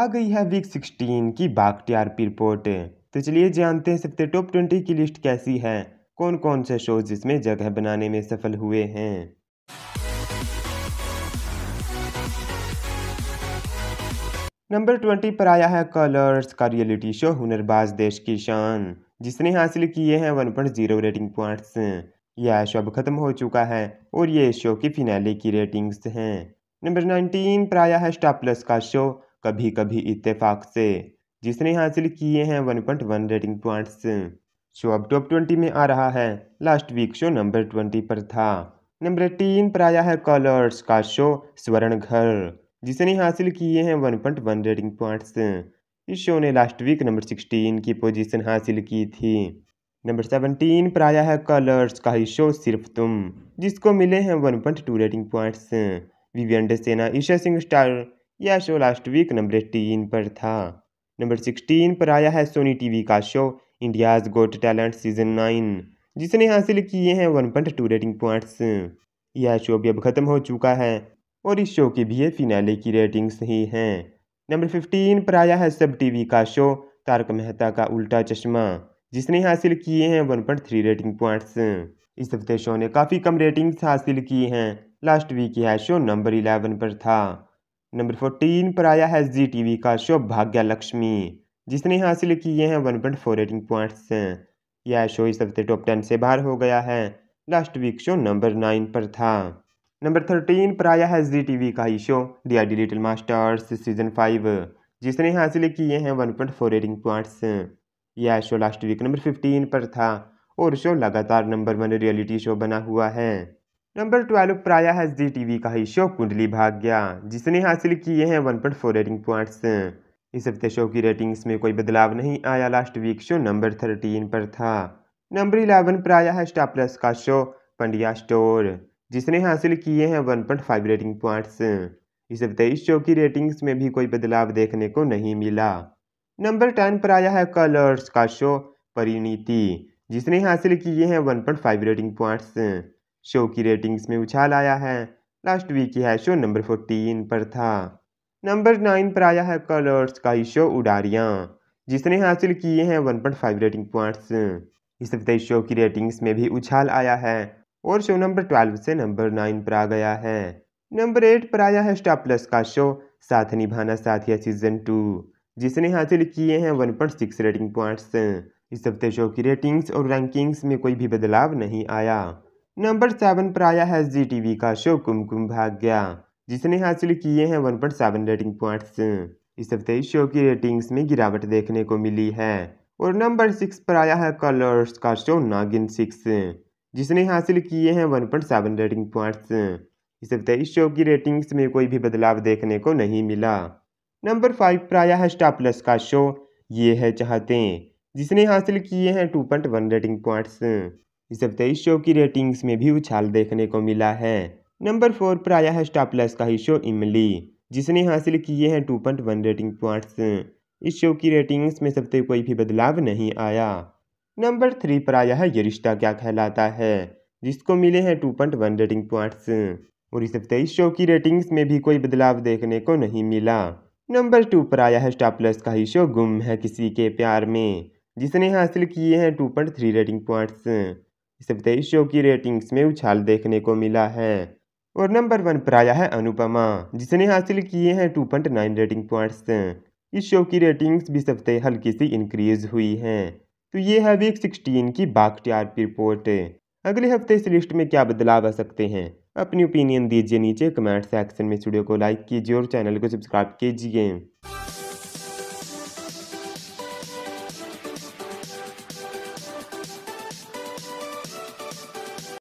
आ गई है week sixteen की बाख्तियार की रिपोर्ट तो चलिए जानते हैं सबसे टॉप ट्वेंटी की लिस्ट कैसी है कौन कौन से शोज जिसमें जगह बनाने में सफल हुए हैं नंबर ट्वेंटी पर आया है कलर्स का रियलिटी शो हुनरबाज देश की शान जिसने हासिल किए हैं one point zero rating points यह शो अब खत्म हो चुका है और ये शो की फिनाले की रेटिंग्स हैं नंबर नाइनटीन पर आया है स्टार प्लस का शो कभी कभी इत्तेफाक से जिसने हासिल किए हैं 1.1 रेटिंग पॉइंट्स शो अब टॉप ट्वेंटी में आ रहा है last week show number twenty पर था नंबर टीन पर आया है कलर्स का शो स्वर्ण घर जिसने हासिल किए हैं 1.1 रेटिंग पॉइंट्स इस शो ने लास्ट वीक नंबर सिक्सटीन की पोजीशन हासिल की थी नंबर सेवनटीन पर आया है कलर्स का ही शो सिर्फ तुम जिसको मिले हैं two rating points Vivian Dsena Isha Singh Star यह show last week number eighteen पर था नंबर सिक्सटीन पर आया है सोनी टीवी का show India's got talent season nine जिसने हासिल किए हैं one point two rating points यह शो भी अब खत्म हो चुका है और इस शो की भी फिनाले की रेटिंग्स ही हैं नंबर फिफ्टीन पर आया है सब टीवी का शो तारक मेहता का उल्टा चश्मा जिसने हासिल किए हैं one point three rating points इस हफ्ते शो ने काफ़ी कम रेटिंग्स हासिल की हैं लास्ट वीक यह शो नंबर इलेवन पर था नंबर फोर्टीन पर आया है जी टी वी का शो भाग्य लक्ष्मी जिसने हासिल किए हैं one point four rating points यह शो इस हफ्ते टॉप टेन से बाहर हो गया है last week show number nine पर था नंबर थर्टीन पर आया है जी टी वी का ही show D I D masters season five जिसने हासिल किए हैं one point four rating points यह show last week number fifteen पर था और शो लगातार नंबर वन रियलिटी शो बना हुआ है नंबर ट्वेल्व आया है जी वी का ही शो कुंडली भाग्या जिसने हासिल किए हैं one point four rating points इस हफ्ते शो की रेटिंग्स में कोई बदलाव नहीं आया last week show number thirteen पर था नंबर इलेवन आया है स्टार प्लस का शो पंडिया स्टोर जिसने हासिल किए हैं one point five rating points इस हफ्ते इस शो की रेटिंग्स में भी कोई बदलाव देखने को नहीं मिला नंबर टेन पर आया है कलर्स का शो परिणीति जिसने हासिल किए हैं one point five rating points show की रेटिंग्स में उछाल आया है लास्ट वीक है शो नंबर फोर्टीन पर था नंबर नाइन पर आया है कलर्स का ही शो उडारियाँ जिसने हासिल किए हैं one point five rating points इस हफ्ते शो की रेटिंग्स में भी उछाल आया है और शो नंबर ट्वेल्व से नंबर नाइन पर आ गया है नंबर एट पर आया है स्टार प्लस का शो साथ निभाना साथिया सीजन टू जिसने हासिल किए हैं one point six rating points इस हफ्ते शो की रेटिंग्स और रैंकिंग्स में कोई भी बदलाव नहीं आया नंबर सेवन पर आया है जी टीवी का शो कुमकुम भाग्या जिसने हासिल किए हैं one point seven rating points इस हफ्ते इस शो की रेटिंग्स में गिरावट देखने को मिली है और नंबर सिक्स पर आया है कलर्स का शो नागिन सिक्स जिसने हासिल किए हैं one point seven rating points इस हफ्ते इस शो की रेटिंग्स में कोई भी बदलाव देखने को नहीं मिला नंबर फाइव पर आया है स्टार प्लस का शो ये है चाहते जिसने हासिल किए हैं two point one rating points इस हफ्ते इस शो की रेटिंग्स में भी उछाल देखने को मिला है नंबर फोर पर आया है स्टार प्लस का ही शो इमली जिसने हासिल किए हैं two point one rating points इस शो की रेटिंग्स में सबसे कोई भी बदलाव नहीं आया नंबर थ्री पर आया है ये रिश्ता क्या कहलाता है जिसको मिले हैं two point one rating points और इस हफ्ते इस शो की रेटिंग्स में भी कोई बदलाव देखने को नहीं मिला नंबर टू पर आया है स्टार प्लस का ही शो गुम है किसी के प्यार में जिसने हासिल किए हैं two point three rating points इस शो की रेटिंग्स में उछाल देखने को मिला है और नंबर वन पर आया है अनुपमा जिसने हासिल किए हैं two point nine rating points इस शो की रेटिंग्स भी सबसे हल्की सी इंक्रीज हुई हैं तो ये है वीक सिक्सटीन की बाघ टीआरपी रिपोर्ट अगले हफ्ते इस लिस्ट में क्या बदलाव आ सकते हैं अपनी ओपिनियन दीजिए नीचे कमेंट सेक्शन में स्टूडियो को लाइक कीजिए और चैनल को सब्सक्राइब कीजिए